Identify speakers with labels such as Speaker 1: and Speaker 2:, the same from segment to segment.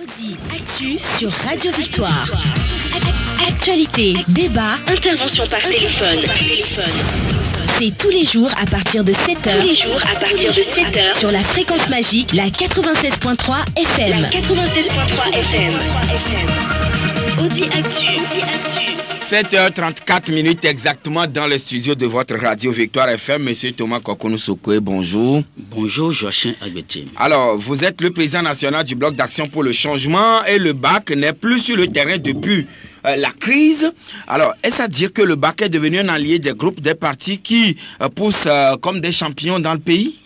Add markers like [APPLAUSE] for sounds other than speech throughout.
Speaker 1: Audi Actu sur Radio Victoire. Actualité, débat, intervention par téléphone. C'est tous les jours à partir de 7h. sur la fréquence magique, la 96.3 FM. Audi Actu. 7h34 minutes exactement dans le studio de votre radio Victoire FM. Monsieur Thomas Kokonou bonjour. Bonjour Joachim Agbetim. Alors, vous êtes le président national du bloc d'action pour le changement et le BAC n'est plus sur le terrain depuis euh, la crise. Alors, est-ce à dire que le BAC est devenu un allié des groupes, des partis qui euh, poussent euh, comme des champions dans le pays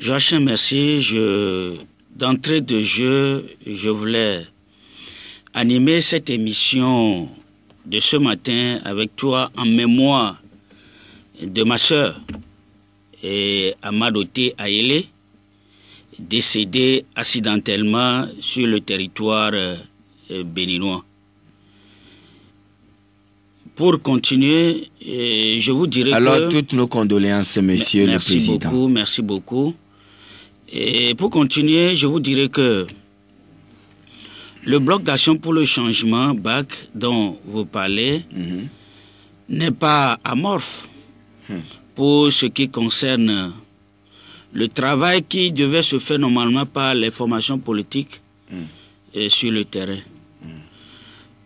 Speaker 1: Joachim, merci. Je... D'entrée de jeu, je voulais animer cette émission de ce matin avec toi en mémoire de ma soeur, Amadoté Ayele, décédée accidentellement sur le territoire euh, béninois. Pour continuer, euh, je vous dirai Alors, toutes nos condoléances, monsieur merci le Président. Merci beaucoup, merci beaucoup. Et pour continuer, je vous dirai que le bloc d'action pour le changement, BAC, dont vous parlez, mhm. n'est pas amorphe hmm. pour ce qui concerne le travail qui devait se faire normalement par les formations politiques hmm. sur le terrain. Hmm.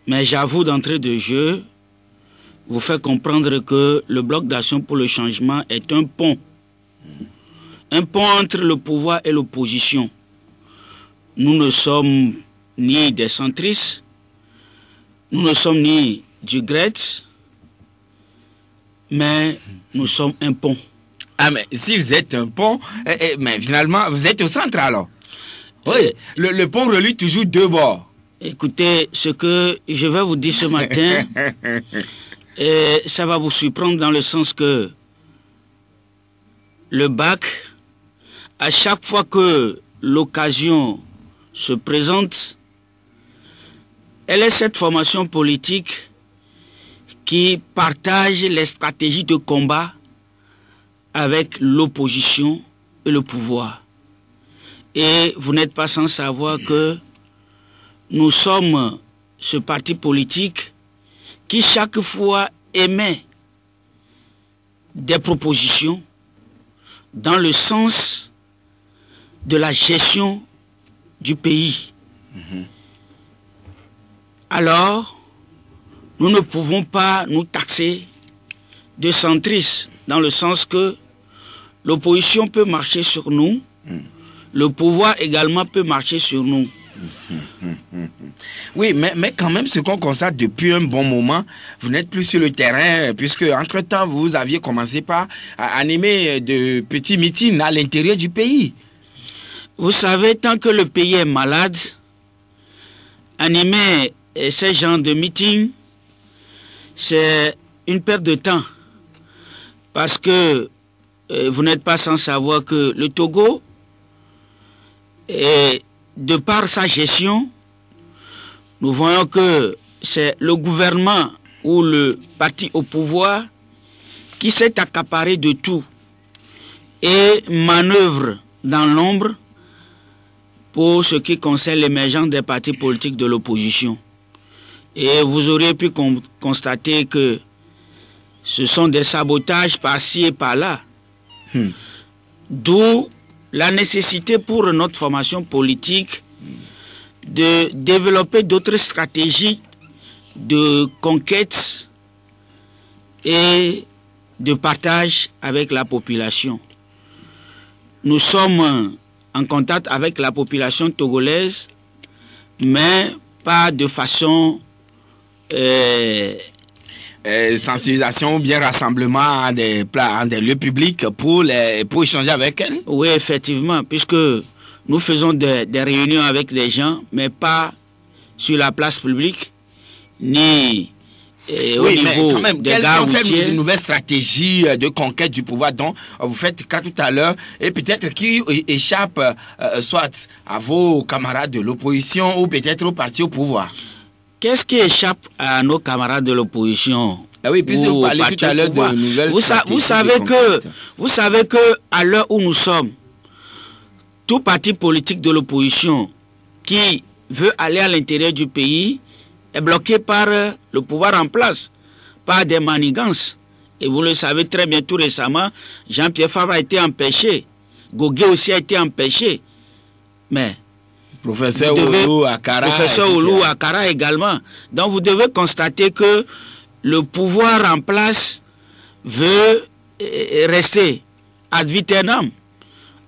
Speaker 1: Mais j'avoue d'entrée de jeu, vous fait comprendre que le bloc d'action pour le changement est un pont. Un pont entre le pouvoir et l'opposition. Nous ne sommes ni des centristes, nous ne sommes ni du Gretz, mais nous sommes un pont. Ah, mais si vous êtes un pont, eh, eh, mais finalement, vous êtes au centre alors. Oui. Le, pont relie toujours deux bords. Écoutez, ce que je vais vous dire ce matin, [LAUGHS] et eh, ça va vous surprendre dans le sens que le bac, à chaque fois que l'occasion se présente, elle est cette formation politique qui partage les stratégies de combat avec l'opposition et le pouvoir. Et vous n'êtes pas sans savoir que nous sommes ce parti politique qui chaque fois émet des propositions dans le sens de la gestion du pays. Mhm alors nous ne pouvons pas nous taxer de centristes, dans le sens que l'opposition peut marcher sur nous, le pouvoir également peut marcher sur nous. Oui, mais, mais quand même, ce qu'on constate depuis un bon moment, vous n'êtes plus sur le terrain, euh, puisque entre-temps, vous aviez commencé par animer euh, de petits meetings à l'intérieur du pays. Vous savez, tant que le pays est malade, animer et ces genre de meeting, c'est une perte de temps. Parce que euh, vous n'êtes pas sans savoir que le Togo, et de par sa gestion, nous voyons que c'est le gouvernement ou le parti au pouvoir qui s'est accaparé de tout et manœuvre dans l'ombre pour ce qui concerne l'émergence des partis politiques de l'opposition. Et vous aurez pu constater que ce sont des sabotages par-ci et par-là. Hmm. D'où la nécessité pour notre formation politique de développer d'autres stratégies de conquête et de partage avec la population. Nous sommes en contact avec la population togolaise, mais pas de façon sensibilisation ou bien rassemblement en des, des lieux publics pour, les, pour échanger avec elles Oui, effectivement, puisque nous faisons des, réunions avec les gens, mais pas sur la place publique, ni eh, au niveau quand même, des quelle une nouvelle stratégie euh, de conquête du pouvoir dont vous faites cas tout à l'heure et peut-être qui échappe euh, euh, soit à vos camarades de l'opposition ou peut-être au parti au pouvoir Qu'est-ce qui échappe à nos camarades de l'opposition ah oui, vous vous, savez que vous savez que à l'heure où nous sommes, tout parti politique de l'opposition qui veut aller à l'intérieur du pays est bloqué par euh, le pouvoir en place, par des manigances. Et vous le savez très bien, tout récemment, Jean-Pierre Favre a été empêché. Goguet aussi a été empêché. Mais Professeur Oulou Akara. Professeur également. Donc vous devez constater que le pouvoir en place veut euh, rester ad vitam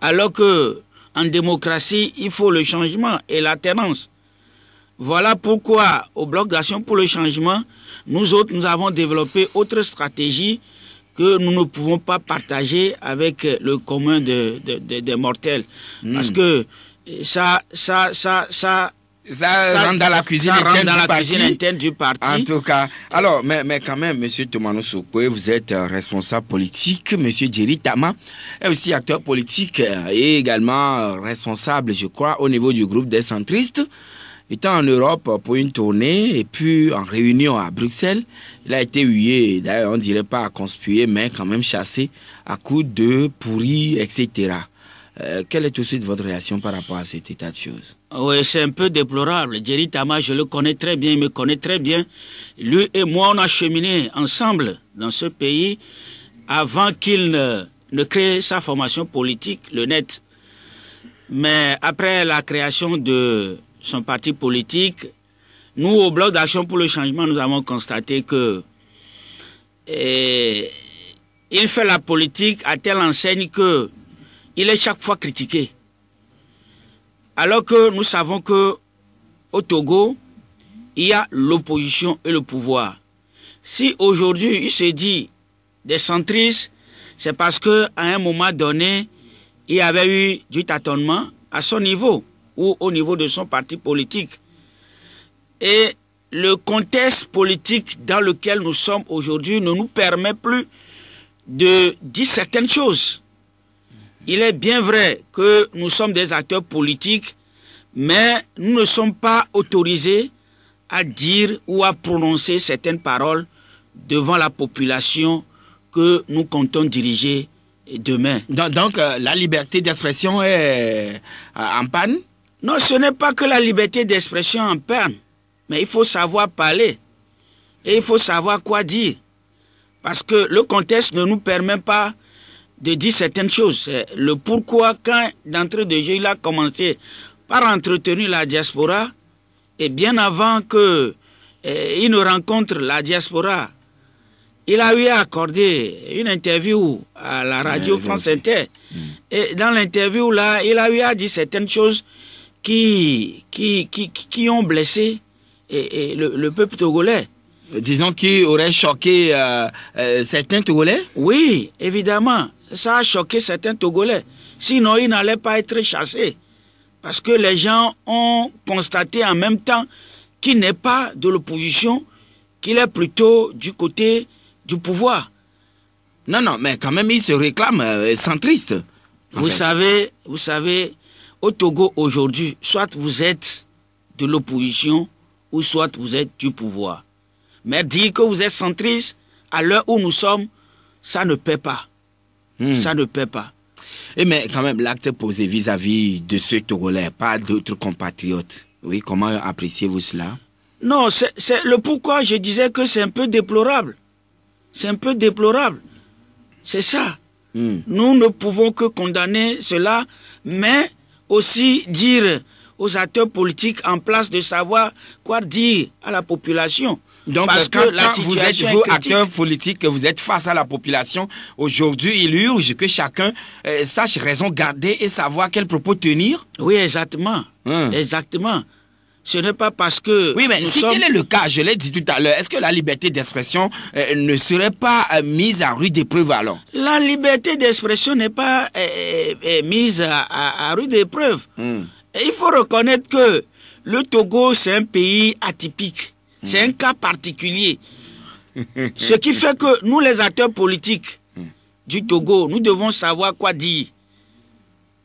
Speaker 1: Alors que en démocratie, il faut le changement et l'alternance. Voilà pourquoi au Bloc d'Action pour le Changement, nous autres, nous avons développé autre stratégie que nous ne pouvons pas partager avec le commun des de, mortels. Hmm. Parce que ça, ça, ça, ça, ça, rentre dans la cuisine, interne, dans du la parti. cuisine En tout cas. Alors, mais, quand même, Monsieur Tomano Soukoué, vous êtes euh, responsable politique, Monsieur Jerry Tama est aussi acteur politique euh, et également euh, responsable, je crois, au niveau du groupe des centristes. Étant en Europe pour une tournée et puis en réunion à Bruxelles, il a été hué, d'ailleurs on dirait pas conspué, mais quand même chassé à coups de pourri, etc. Euh, quelle est tout de suite votre réaction par rapport à cet état de choses Oui, c'est un peu déplorable. Jerry Tama, je le connais très bien, il me connaît très bien. Lui et moi, on a cheminé ensemble dans ce pays avant qu'il ne, crée sa formation politique, le NET. Mais après la création de son parti politique, nous, au Bloc d'Action pour le Changement, nous avons constaté que eh, il fait la politique à telle enseigne que il est chaque fois critiqué. Alors que nous savons que au Togo, il y a l'opposition et le pouvoir. Si aujourd'hui il se dit décentriste, c'est parce que à un moment donné, il y avait eu du tâtonnement à son niveau ou au niveau de son parti politique. Et le contexte politique dans lequel nous sommes aujourd'hui ne nous permet plus de dire certaines choses. Il est bien vrai que nous sommes des acteurs politiques, mais nous ne sommes pas autorisés à dire ou à prononcer certaines paroles devant la population que nous comptons diriger demain. Donc, euh, la liberté d'expression est euh, en panne Non, ce n'est pas que la liberté d'expression en panne, mais il faut savoir parler et il faut savoir quoi dire. Parce que le contexte ne nous permet pas de dire certaines choses. Le pourquoi, quand d'entrée de jeu, il a commencé par entretenir la diaspora, et bien avant que eh, il ne rencontre la diaspora, il a eu accordé une interview à la radio France Inter. Mm. Et dans l'interview, là, il a eu à dire certaines choses qui, qui, qui, qui ont blessé et, eh, eh, le, peuple togolais. Disons qu'il aurait choqué euh, euh, certains Togolais Oui, évidemment ça a choqué certains Togolais. Sinon, il n'allaient pas être chassé Parce que les gens ont constaté en même temps qu'il n'est pas de l'opposition, qu'il est plutôt du côté du pouvoir. Non, non, mais quand même, il se réclame euh, centriste. Vous savez, vous savez, au Togo aujourd'hui, soit vous êtes de l'opposition ou soit vous êtes du pouvoir. Mais dire que vous êtes centriste, à l'heure où nous sommes, ça ne paie pas. Hmm. Ça ne paie pas. Et eh, mais quand même, l'acte posé vis-à-vis de ce Togolais, pas d'autres compatriotes. Oui, comment appréciez-vous cela Non, c'est le pourquoi je disais que c'est un peu déplorable. C'est un peu déplorable. C'est ça. Hmm. Nous ne pouvons que condamner cela, mais aussi dire aux acteurs politiques en place de savoir quoi dire à la population. Donc, Parce que quand, vous êtes vous, acteur politique, que vous êtes face à la population, aujourd'hui, il urge que chacun euh, sache raison garder et savoir quel propos tenir. Oui, exactement. Hein. Exactement. Ce n'est pas parce que. Oui, mais si est le cas, je l'ai dit tout à l'heure, est-ce que la liberté d'expression euh, ne serait pas euh, mise à rude épreuve alors La liberté d'expression n'est pas mise à, rue rude épreuve. Hum. il faut reconnaître que le Togo, c'est un pays atypique. C'est un cas particulier. [LAUGHS] Ce qui fait que nous, les acteurs politiques du Togo, nous devons savoir quoi dire.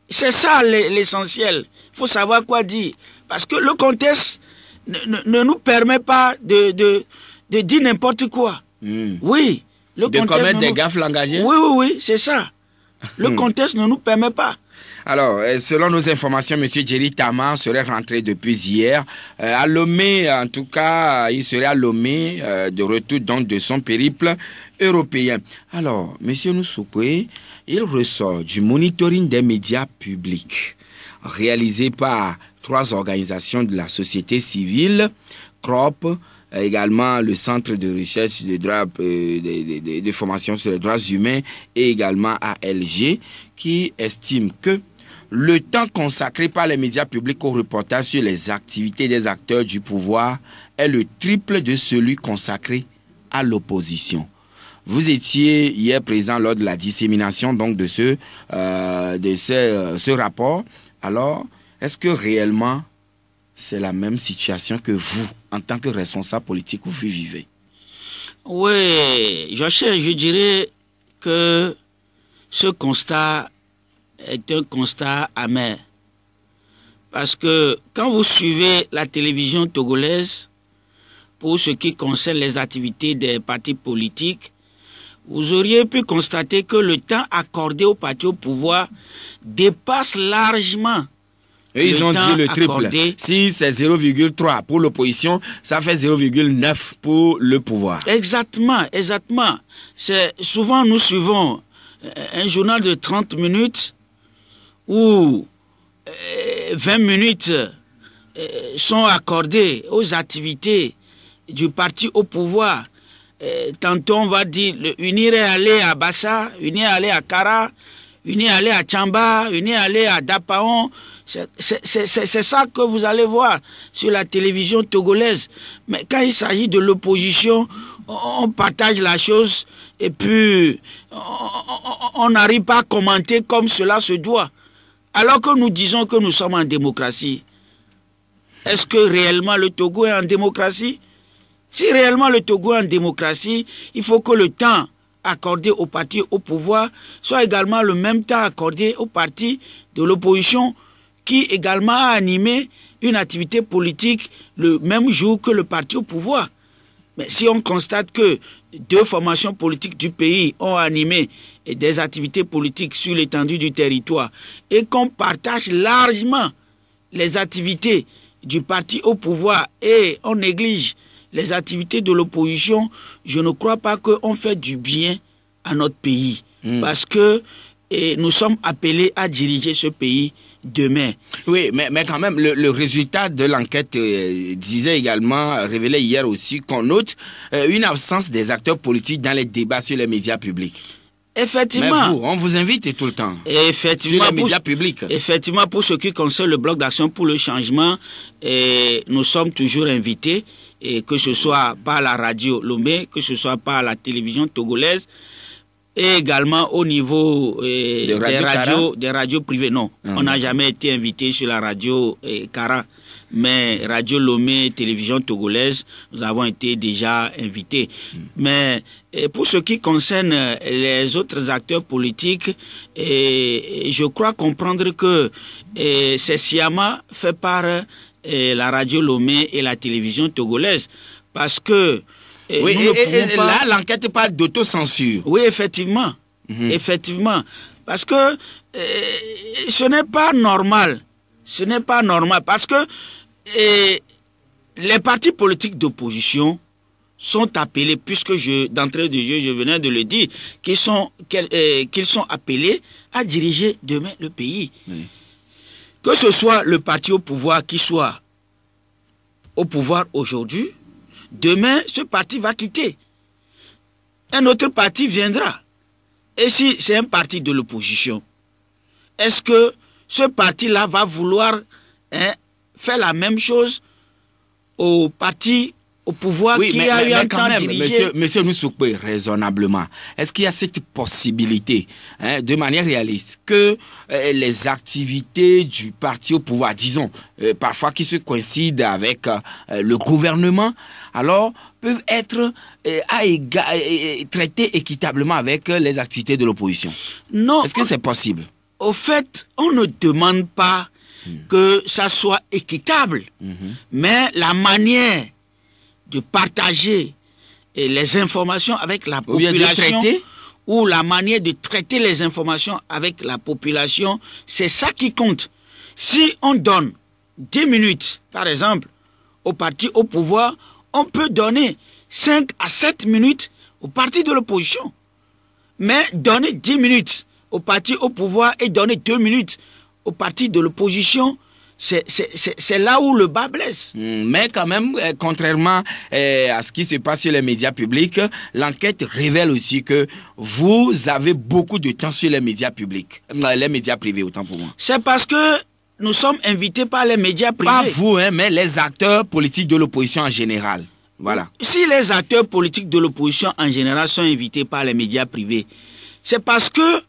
Speaker 1: C'est ça l'essentiel. Il faut savoir quoi dire. Parce que le contexte ne, nous permet pas de, de, dire n'importe quoi. Hmm. Oui. Le de commettre des gaffes langagées. Oui, oui, oui, c'est ça. Le hmm. contexte ne nous permet pas. Alors, euh, selon nos informations, M. Jerry Tama serait rentré depuis hier. Euh, à Lomé, en tout cas, il serait à Lomé, euh, de retour donc de son périple européen. Alors, M. Nusukwe, il ressort du monitoring des médias publics réalisé par trois organisations de la société civile, CROP, également le Centre de recherche de, de, formation sur les droits humains et également ALG, qui estime que le temps consacré par les médias publics au reportage sur les activités des acteurs du pouvoir est le triple de celui consacré à l'opposition. Vous étiez hier présent lors de la dissémination donc de ce, euh, de euh, ce, rapport. Alors, est-ce que réellement c'est la même situation que vous, en tant que responsable politique, vous vivez Oui, Joachim, je dirais que ce constat est un constat amer. Parce que quand vous suivez la télévision togolaise, pour ce qui concerne les activités des partis politiques, vous auriez pu constater que le temps accordé aux partis au pouvoir dépasse largement et ils ont dit le triple. Si c'est 0,3 pour l'opposition, ça fait 0,9 pour le pouvoir. Exactement, exactement. souvent nous suivons euh, un journal de 30 minutes où 20 euh, minutes euh, sont accordées aux activités du parti au pouvoir. Euh, tantôt on va dire, unir et aller à Bassa, unir aller à Kara, unir aller à Chamba, unir aller à Dapaon. C'est ça que vous allez voir sur la télévision togolaise. Mais quand il s'agit de l'opposition, on partage la chose et puis on n'arrive pas à commenter comme cela se doit. Alors que nous disons que nous sommes en démocratie, est-ce que réellement le Togo est en démocratie Si réellement le Togo est en démocratie, il faut que le temps accordé au parti au pouvoir soit également le même temps accordé au parti de l'opposition qui également a animé une activité politique le même jour que le parti au pouvoir. Mais si on constate que deux formations politiques du pays ont animé des activités politiques sur l'étendue du territoire et qu'on partage largement les activités du parti au pouvoir et on néglige les activités de l'opposition, je ne crois pas qu'on fait du bien à notre pays. Hmm. Parce que et nous sommes appelés à diriger ce pays demain. Oui, mais, mais quand même, le, résultat de l'enquête euh, disait également, euh, révélé hier aussi, qu'on note euh, une absence des acteurs politiques dans les débats sur les médias publics. Effectivement. Mais vous, on vous invite tout le temps. Effectivement. Sur les médias publics. Effectivement, pour ce qui concerne le bloc d'action pour le changement, nous sommes toujours invités, et que ce soit par la radio Lomé, que ce soit par la télévision togolaise, et également au niveau euh, des, radios, des, privées. Non, on n'a jamais été invité sur la radio euh, Cara, mais Radio Lomé, Télévision Togolaise, nous avons été déjà invités. Hmm. Mais euh, pour ce qui concerne les autres acteurs politiques, et, je crois comprendre que c'est Siama fait par la Radio Lomé et la télévision togolaise, parce que oui, là, l'enquête parle d'autocensure. Oui, effectivement. Mhm. Effectivement. Parce que euh, ce n'est pas normal. Ce n'est pas normal. Parce que euh, les partis politiques d'opposition sont appelés, puisque je, d'entrée de jeu, je venais de le dire, qu'ils sont, euh, qu'ils sont appelés à diriger demain le pays. Que ce soit le parti au pouvoir qui soit au pouvoir aujourd'hui, Demain, ce parti va quitter. Un autre parti viendra. Et si c'est un parti de l'opposition, est-ce que ce parti-là va vouloir hein, faire la même chose au parti au pouvoir qui a eu mais un quand temps monsieur, nous Nussoukpe, raisonnablement, est-ce qu'il y a cette possibilité, hein, de manière réaliste, que euh, les activités du parti au pouvoir, disons, euh, parfois qui se coïncident avec euh, le gouvernement, alors peuvent être traitées équitablement avec les activités de l'opposition Non. Est-ce que c'est possible Au fait, on ne demande pas hmm. que ça soit équitable, mhm. mais la manière de partager eh, les informations avec la population ou la manière de traiter les informations avec la population, c'est ça qui compte. Si on donne 10 minutes, par exemple, au parti au pouvoir, on peut donner 5 à 7 minutes au parti de l'opposition. Mais donner 10 minutes au parti au pouvoir et donner 2 minutes au parti de l'opposition, c'est là où le bas blesse. Hmm, mais quand même, euh, contrairement euh, à ce qui se passe sur les médias publics, l'enquête révèle aussi que vous avez beaucoup de temps sur les médias publics, euh, les médias privés autant pour moi. C'est parce que nous sommes invités par les médias privés. Pas vous, hein, mais les acteurs politiques de l'opposition en général. Voilà. Si les acteurs politiques de l'opposition en général sont invités par les médias privés, c'est parce que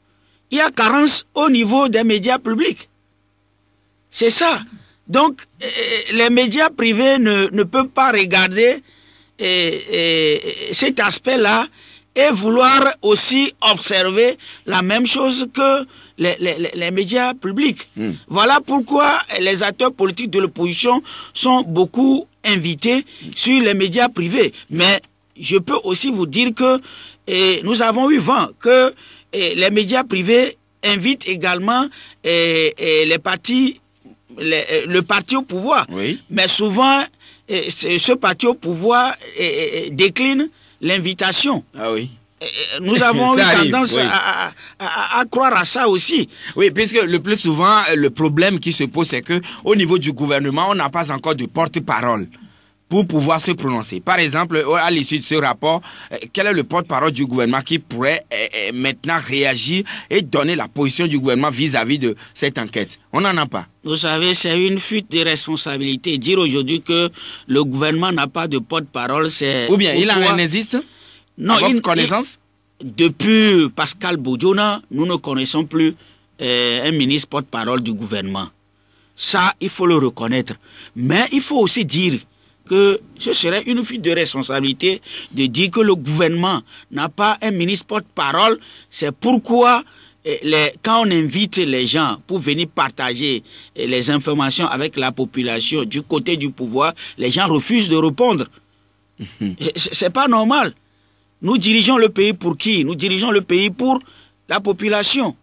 Speaker 1: il y a carence au niveau des médias publics. C'est ça. Donc, euh, les médias privés ne, ne peuvent pas regarder euh, euh, cet aspect-là et vouloir aussi observer la même chose que les, médias publics. Hmm. Voilà pourquoi les acteurs politiques de l'opposition sont beaucoup invités sur les médias privés. Mais je peux aussi vous dire que nous avons eu vent que les médias privés invitent également les partis euh, le, parti au pouvoir. Mais souvent, euh, ce parti au pouvoir euh, décline l'invitation. Ah oui. Nous avons une [LAUGHS] tendance à, croire à ça aussi. Oui, puisque le plus souvent, le problème qui se pose, c'est que au niveau du gouvernement, on n'a pas encore de porte-parole pour pouvoir se prononcer. Par exemple, euh, à l'issue de ce rapport, euh, quel est le porte-parole du gouvernement qui pourrait euh, maintenant réagir et donner la position du gouvernement vis-à-vis de cette enquête On n'en a pas. Vous savez, c'est une fuite de responsabilité. Dire aujourd'hui que le gouvernement n'a pas de porte-parole, c'est... Ou bien, il en existe
Speaker 2: Non, il, connaissance
Speaker 1: Depuis Pascal Boudjona, nous ne connaissons plus un ministre porte-parole du gouvernement. Ça, il faut le reconnaître. Mais il faut aussi dire que ce serait une fuite de responsabilité de dire que le gouvernement n'a pas un ministre porte-parole. C'est pourquoi eh, quand on invite les gens pour venir partager eh, les informations avec la population du côté du pouvoir, les gens refusent de répondre. Mhm. Eh, c'est pas normal. Nous dirigeons le pays pour qui Nous dirigeons le pays pour la population.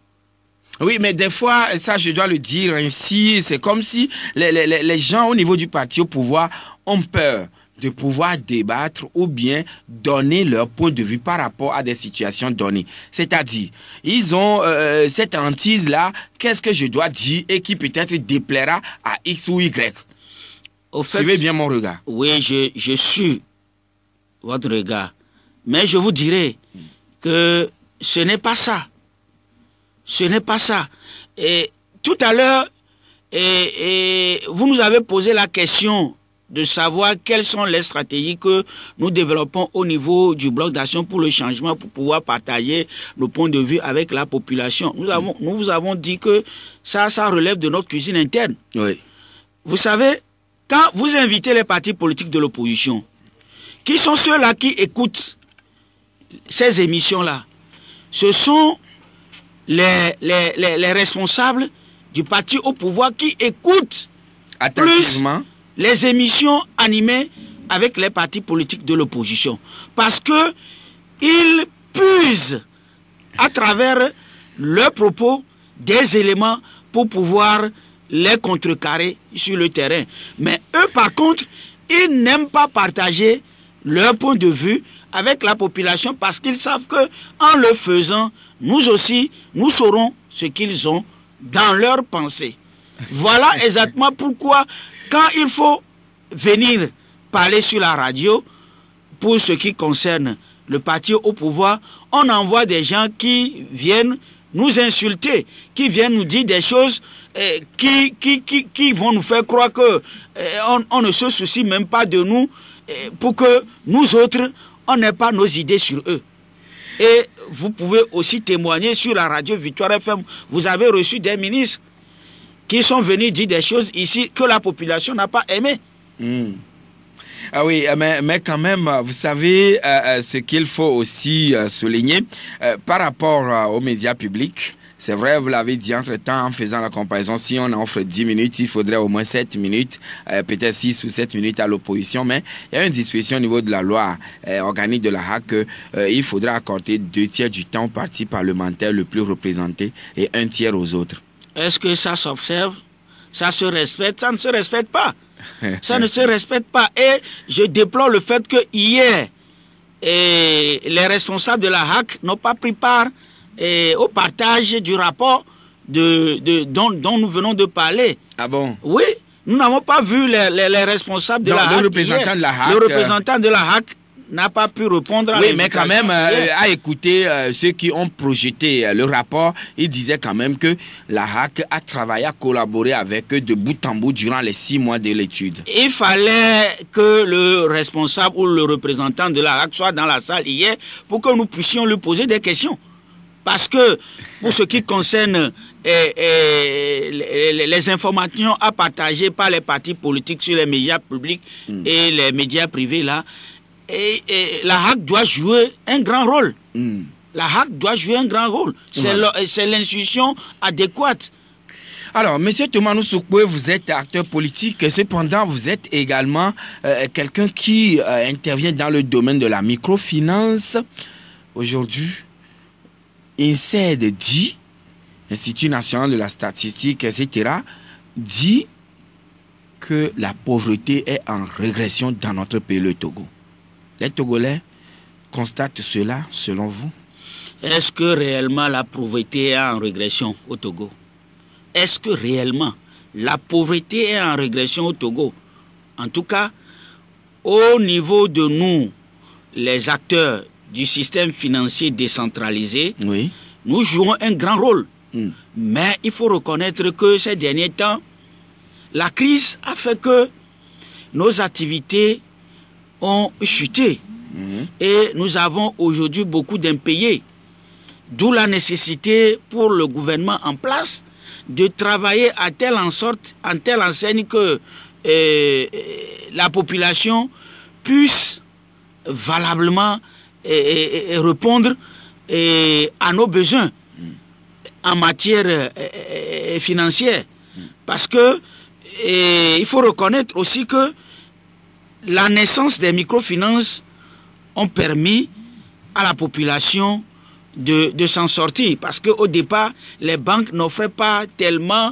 Speaker 1: Oui, mais des fois, ça je dois le dire ainsi, c'est comme si les, les, gens au niveau du parti au pouvoir ont peur de pouvoir débattre ou bien donner leur point de vue par rapport à des situations données. C'est-à-dire, ils ont euh, euh, cette hantise-là, qu'est-ce que je dois dire et qui peut-être déplaira à X ou Y. Suivez bien mon regard. Oui, je, suis votre regard. Mais je vous dirai que ce n'est pas ça. Ce n'est pas ça. Et tout à l'heure, vous nous avez posé la question de savoir quelles sont les stratégies que nous développons au niveau du bloc d'action pour le changement pour pouvoir partager nos points de vue avec la population. Nous mm. avons, vous avons dit que ça, ça relève de notre cuisine interne. Vous savez, quand vous invitez les partis politiques de l'opposition, qui sont ceux-là qui écoutent ces émissions-là Ce sont les, les responsables du parti au pouvoir qui écoutent plus les émissions animées avec les partis politiques de l'opposition. Parce que ils puisent à travers leurs propos des éléments pour pouvoir les contrecarrer sur le terrain. Mais eux, par contre, ils n'aiment pas partager leur point de vue avec la population parce qu'ils savent que en le faisant, nous aussi, nous saurons ce qu'ils ont dans leur pensée. Voilà exactement pourquoi, quand il faut venir parler sur la radio, pour ce qui concerne le parti au pouvoir, on envoie des gens qui viennent nous insulter, qui viennent nous dire des choses euh, qui, vont nous faire croire que euh, ne se soucie même pas de nous euh, pour que nous autres, on n'ait pas nos idées sur eux. Et vous pouvez aussi témoigner sur la radio Victoire FM. Vous avez reçu des ministres qui sont venus dire des choses ici que la population n'a pas aimé. Hmm. Ah oui, euh, mais, mais, quand même, euh, vous savez euh, ce qu'il faut aussi souligner par rapport aux médias publics. C'est vrai, vous l'avez dit entre-temps en faisant la comparaison, si on offre 10 minutes, il faudrait au moins 7 minutes, peut-être 6 ou 7 minutes à l'opposition, mais il y a une disposition au niveau de la loi organique de la HAC il faudra accorder deux tiers du temps au parti parlementaire le plus représenté et un tiers aux autres. Est-ce que ça s'observe Ça se respecte Ça ne se respecte pas. [LAUGHS] ça ne se respecte pas. Et je déplore le fait que hier, les responsables de la HAC n'ont pas pris part au partage du rapport de, dont, nous venons de parler. Ah bon Oui, nous n'avons pas vu les, responsables de, la de la représentant de la HAC n'a pas pu répondre à Oui, mais quand même, à euh, écouter euh, ceux qui ont projeté euh, le rapport, ils disait quand même que la HAC a travaillé, a collaboré avec eux de bout en bout durant les six mois de l'étude. Il fallait que le responsable ou le représentant de la HAC soit dans la salle hier pour que nous puissions lui poser des questions. Parce que pour ce qui concerne eh, eh, les, informations à partager par les partis politiques sur les médias publics hmm. et les médias privés, là, et, la HAC doit jouer un grand rôle. Hmm. La HAC doit jouer un grand rôle. C'est l'institution adéquate. Alors, Monsieur Thomas Soukoué, vous êtes acteur politique, cependant, vous êtes également euh, quelqu'un qui euh, intervient dans le domaine de la microfinance. Aujourd'hui, INSED dit, Institut national de la statistique, etc., dit que la pauvreté est en régression dans notre pays, le Togo. Les Togolais constatent cela, selon vous Est-ce que réellement la pauvreté est en régression au Togo Est-ce que réellement la pauvreté est en régression au Togo En tout cas, au niveau de nous, les acteurs du système financier décentralisé, nous jouons un grand rôle. Hmm. Mais il faut reconnaître que ces derniers temps, la crise a fait que nos activités ont chuté. Mhm. Et nous avons aujourd'hui beaucoup d'impayés. D'où la nécessité pour le gouvernement en place de travailler à telle en sorte, en telle enseigne que euh, euh, la population puisse valablement euh, répondre à nos besoins mhm. en matière financière. Mhm. Parce que il faut reconnaître aussi que la naissance des microfinances ont permis à la population de, s'en sortir. Parce qu'au départ, les banques n'offraient pas tellement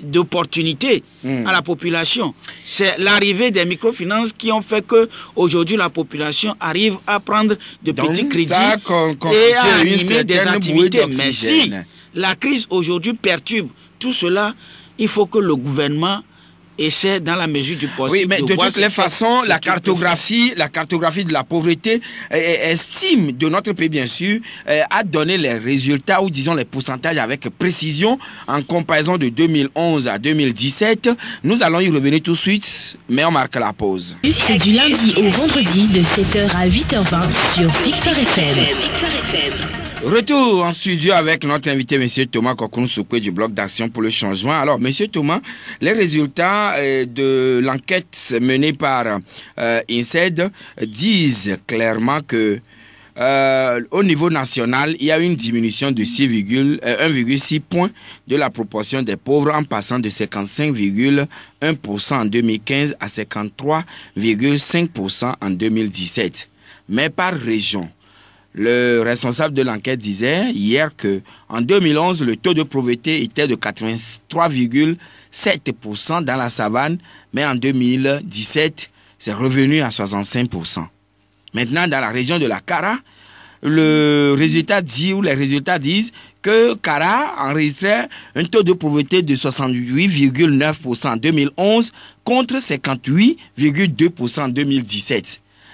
Speaker 1: d'opportunités hmm. à la population. C'est l'arrivée des microfinances qui ont fait que aujourd'hui la population arrive à prendre de petits crédits et à animer des activités. Mais si la crise aujourd'hui perturbe tout cela, il faut que le gouvernement et c'est dans la mesure du possible. Oui, mais de, toutes les façons, la cartographie, la cartographie de la pauvreté eh, eh, estime de notre pays bien sûr eh, a donné les résultats ou disons les pourcentages avec précision en comparaison de 2011 à 2017. Nous allons y revenir tout de suite, mais on marque la pause. C'est du lundi au vendredi de 7h à 8h20 sur Victor FM. Retour en studio avec notre invité, M. Thomas Kokoun Soukwe du bloc d'action pour le changement. Alors, M. Thomas, les résultats euh, de l'enquête menée par euh, INSED disent clairement que euh, au niveau national, il y a une diminution de 1,6 euh, points de la proportion des pauvres en passant de 55,1% en 2015 à 53,5% en 2017. Mais par région, le responsable de l'enquête disait hier que en 2011, le taux de pauvreté était de 83,7% dans la savane, mais en 2017, c'est revenu à 65%. Maintenant, dans la région de la Cara, le résultat dit ou les résultats disent que Cara enregistrait un taux de pauvreté de 68,9% en 2011 contre 58,2% en 2017.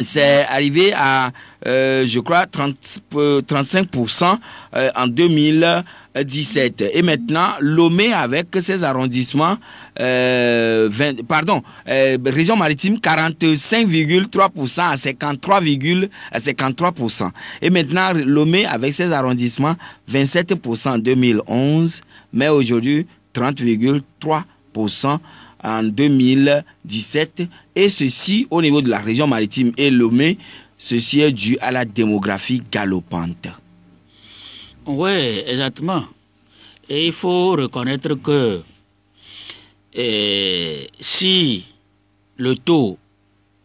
Speaker 1: c'est arrivé à, euh, je crois, 35% euh, euh, en 2017. Et maintenant, l'OME avec ses arrondissements, pardon, région maritime, 45,3% à 53,53%. Et maintenant, Lomé, avec ses arrondissements, 27% en 2011, mais aujourd'hui, 30,3% en 2017 et ceci au niveau de la région maritime et Lomé, ceci est dû à la démographie galopante. Oui, exactement. Et il faut reconnaître que eh, si le taux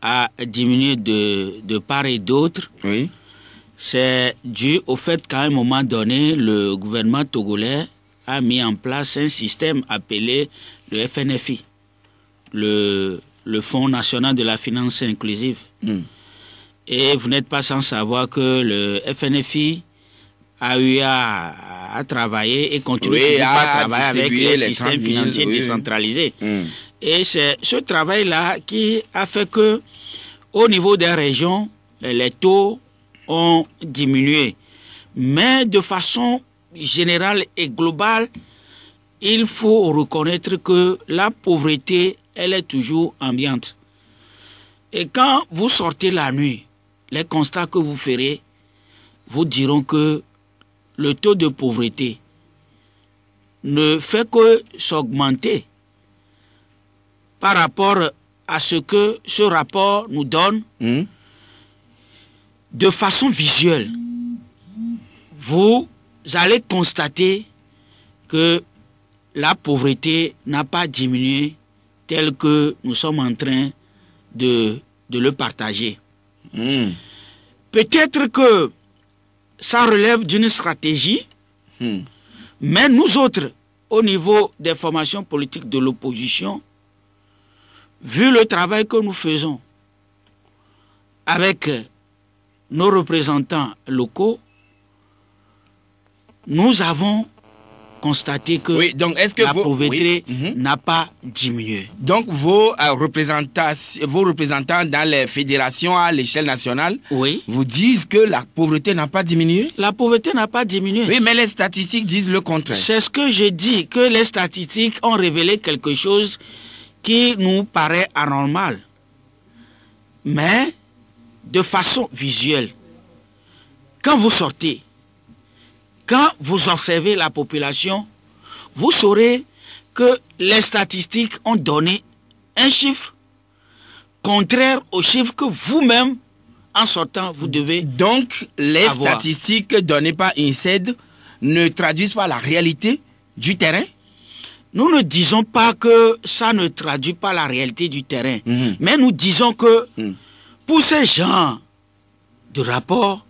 Speaker 1: a diminué de, de part et d'autre, c'est dû au fait qu'à un moment donné, le gouvernement togolais a mis en place un système appelé le FNFI le, le Fonds national de la finance inclusive. Hmm. Et vous n'êtes pas sans savoir que le FNFI a eu à, travailler et continue à, travailler avec les, systèmes financiers décentralisés. Hmm. Et c'est ce travail-là qui a fait que, au niveau des régions, les taux ont diminué. Mais de façon générale et globale, il faut reconnaître que la pauvreté elle est toujours ambiante. Et quand vous sortez la nuit, les constats que vous ferez vous diront que le taux de pauvreté ne fait que s'augmenter par rapport à ce que ce rapport nous donne hmm? de façon visuelle. Vous allez constater que la pauvreté n'a pas diminué tel que nous sommes en train de, de le partager. Hmm. Peut-être que ça relève d'une stratégie, hmm. mais nous autres, au niveau des formations politiques de l'opposition, vu le travail que nous faisons avec nos représentants locaux, nous avons constater que, oui, donc la pauvreté mhm. n'a pas diminué. Donc vos, euh, représentants, vos représentants dans les fédérations à l'échelle nationale vous disent que la pauvreté n'a pas diminué La pauvreté n'a pas diminué. Oui, mais les statistiques disent le contraire. C'est ce que je dis, que les statistiques ont révélé quelque chose qui nous paraît anormal. Mais de façon visuelle, quand vous sortez, quand vous observez la population, vous saurez que les statistiques ont donné un chiffre contraire au chiffre que vous-même, en sortant, vous devez. Donc, les statistiques données par INSED ne traduisent pas la réalité du terrain Nous ne disons pas que ça ne traduit pas la réalité du terrain, mmh. mais nous disons que mmh. pour ces gens de rapport,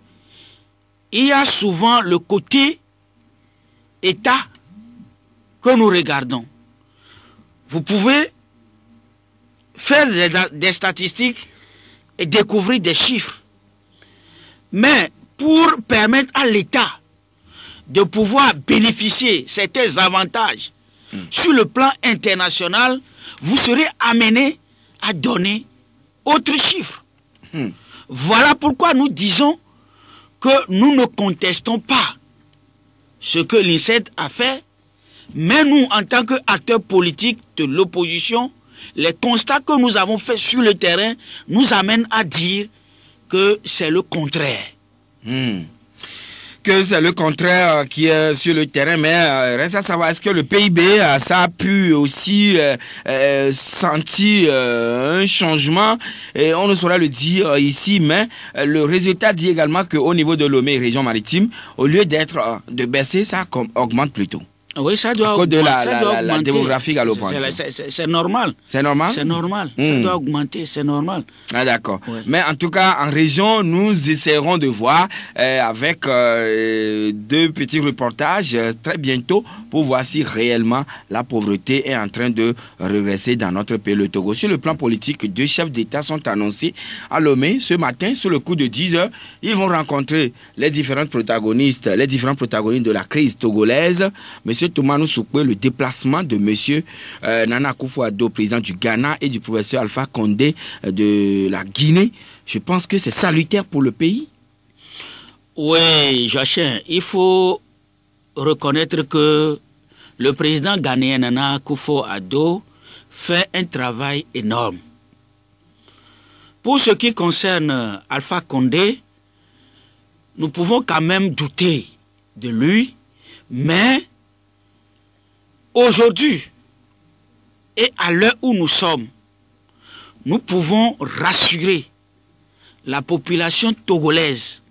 Speaker 1: il y a souvent le côté état que nous regardons. Vous pouvez faire des, statistiques et découvrir des chiffres. Mais pour permettre à l'État de pouvoir bénéficier certains avantages hmm. sur le plan international, vous serez amené à donner autres chiffres. Hmm. Voilà pourquoi nous disons que nous ne contestons pas ce que l'INSET a fait, mais nous, en tant qu'acteurs politiques de l'opposition, les constats que nous avons faits sur le terrain nous amènent à dire que c'est le contraire. Hmm que c'est le contraire euh, qui est sur le terrain, mais euh, reste à savoir, est-ce que le PIB, euh, ça a pu aussi sentir un changement Et on ne saura le dire ici, mais le résultat dit également qu'au niveau de et région maritime, au lieu d'être de baisser, ça augmente plutôt. Oui, ça doit augmenter. la, démographie C'est normal. C'est normal C'est normal. Ça hmm. doit augmenter, c'est normal. Ah, d'accord. Mais en tout cas, en région, nous essaierons de voir euh, avec euh, deux petits reportages euh, très bientôt pour voir si réellement la pauvreté est en train de regresser dans notre pays, le Togo. Sur le plan politique, deux chefs d'État sont annoncés à Lomé ce matin, sur le coup de 10 heures. Ils vont rencontrer les différents protagonistes, les différents protagonistes de la crise togolaise. Monsieur tout Thomas le déplacement de M. Euh, Nana Akufo-Addo, président du Ghana, et du professeur Alpha Condé euh, de la Guinée, je pense que c'est salutaire pour le pays. Oui, Joachim, il faut reconnaître que le président ghanéen Nana Akufo-Addo fait un travail énorme. Pour ce qui concerne Alpha Condé, nous pouvons quand même douter de lui, mais Aujourd'hui, et à l'heure où nous sommes, nous pouvons rassurer la population togolaise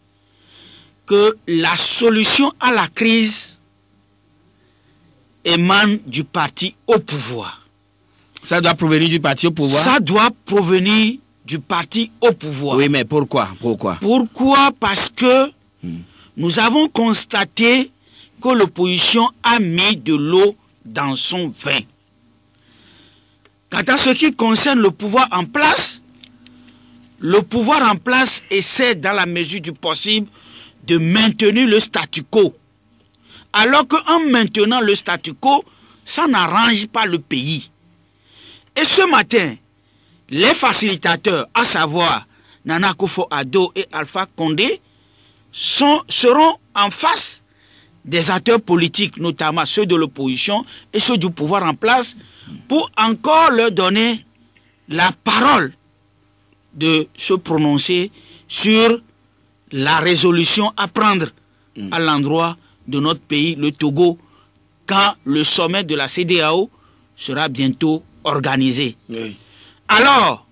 Speaker 1: que la solution à la crise émane du parti au pouvoir. Ça doit provenir du parti au pouvoir Ça doit provenir du parti au pouvoir. Oui, mais pourquoi Pourquoi Pourquoi Parce que hmm. nous avons constaté que l'opposition a mis de l'eau dans son vin. Quant à ce qui concerne le pouvoir en place, le pouvoir en place essaie dans la mesure du possible de maintenir le statu quo. Alors qu'en maintenant le statu quo, ça n'arrange pas le pays. Et ce matin, les facilitateurs, à savoir Nana Koufo Ado et Alpha Condé, seront en face des acteurs politiques, notamment ceux de l'opposition et ceux du pouvoir en place, pour encore leur donner la parole de se prononcer sur la résolution à prendre à l'endroit de notre pays, le Togo, quand le sommet de la CDAO sera bientôt organisé. Alors,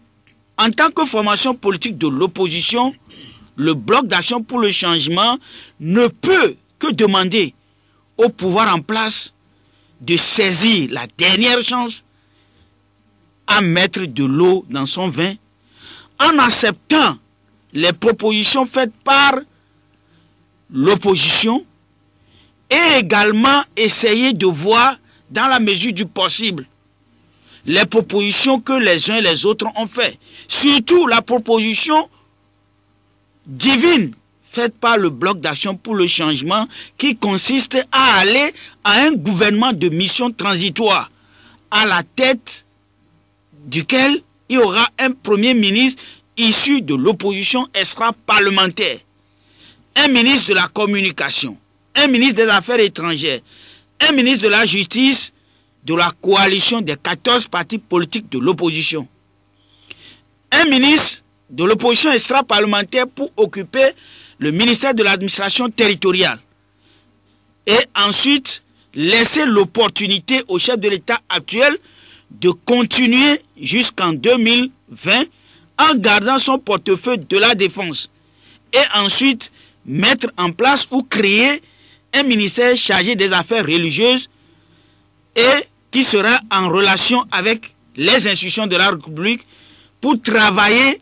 Speaker 1: en tant que formation politique de l'opposition, le bloc d'action pour le changement ne peut que demander au pouvoir en place de saisir la dernière chance à mettre de l'eau dans son vin en acceptant les propositions faites par l'opposition et également essayer de voir dans la mesure du possible les propositions que les uns et les autres ont faites. Surtout la proposition divine Faites par le bloc d'action pour le changement qui consiste à aller à un gouvernement de mission transitoire, à la tête duquel il y aura un Premier ministre issu de l'opposition extra-parlementaire, un ministre de la communication, un ministre des Affaires étrangères, un ministre de la Justice, de la coalition des 14 partis politiques de l'opposition, un ministre de l'opposition extra-parlementaire pour occuper le ministère de l'administration territoriale. Et ensuite, laisser l'opportunité au chef de l'État actuel de continuer jusqu'en 2020 en gardant son portefeuille de la défense. Et ensuite, mettre en place ou créer un ministère chargé des affaires religieuses et qui sera en relation avec les institutions de la République pour travailler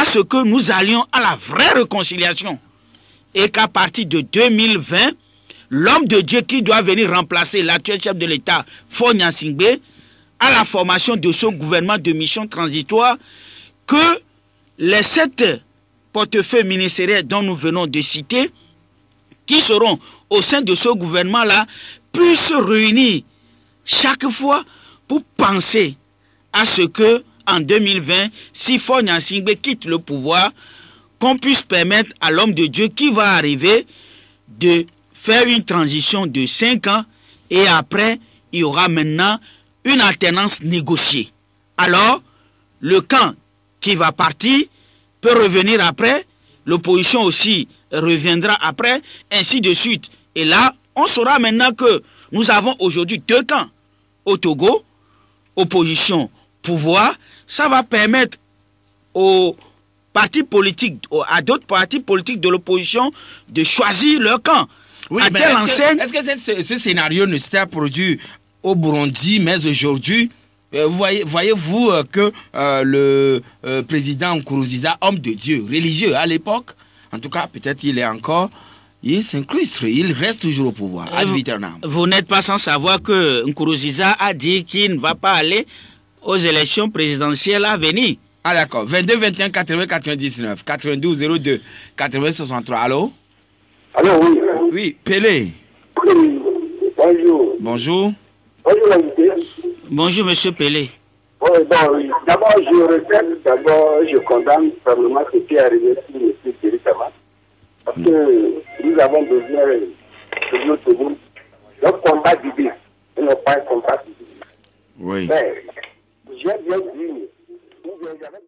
Speaker 1: à ce que nous allions à la vraie réconciliation et qu'à partir de 2020, l'homme de Dieu qui doit venir remplacer l'actuel chef de l'État, Fonia Singbe, à la formation de ce gouvernement de mission transitoire, que les sept portefeuilles ministériels dont nous venons de citer, qui seront au sein de ce gouvernement-là, puissent se réunir chaque fois pour penser à ce que en 2020, si Fonya Singbe quitte le pouvoir, qu'on puisse permettre à l'homme de Dieu qui va arriver de faire une transition de 5 ans et après, il y aura maintenant une alternance négociée. Alors, le camp qui va partir peut revenir après, l'opposition aussi reviendra après, ainsi de suite. Et là, on saura maintenant que nous avons aujourd'hui deux camps au Togo, opposition pouvoir, ça va permettre aux partis politiques, à d'autres partis politiques de l'opposition de choisir leur camp. est-ce que, -ce, scénario ne s'est produit au Burundi, mais aujourd'hui, euh, voyez, vous euh, que euh, le président Nkuruziza, homme de Dieu, religieux à l'époque, en tout cas, peut-être il est encore, il s'incruste, il reste toujours au pouvoir, Vous, n'êtes pas sans savoir que Nkuruziza a dit qu'il ne va pas aller aux élections présidentielles à venir. Ah d'accord. 22 21 80 99 92 02 80 63. Allô Allô, oui. Oui, Pelé. Bonjour. Bonjour. Bonjour, l'invité. Bonjour, monsieur Pelé. Oui, bon, D'abord, je regrette, d'abord, je condamne fermement ce qui est arrivé ici, le Parce que nous avons besoin de notre monde. Notre combat du et non pas un combat divin. Oui. Mais, Jean Dianzinho. Um beijo,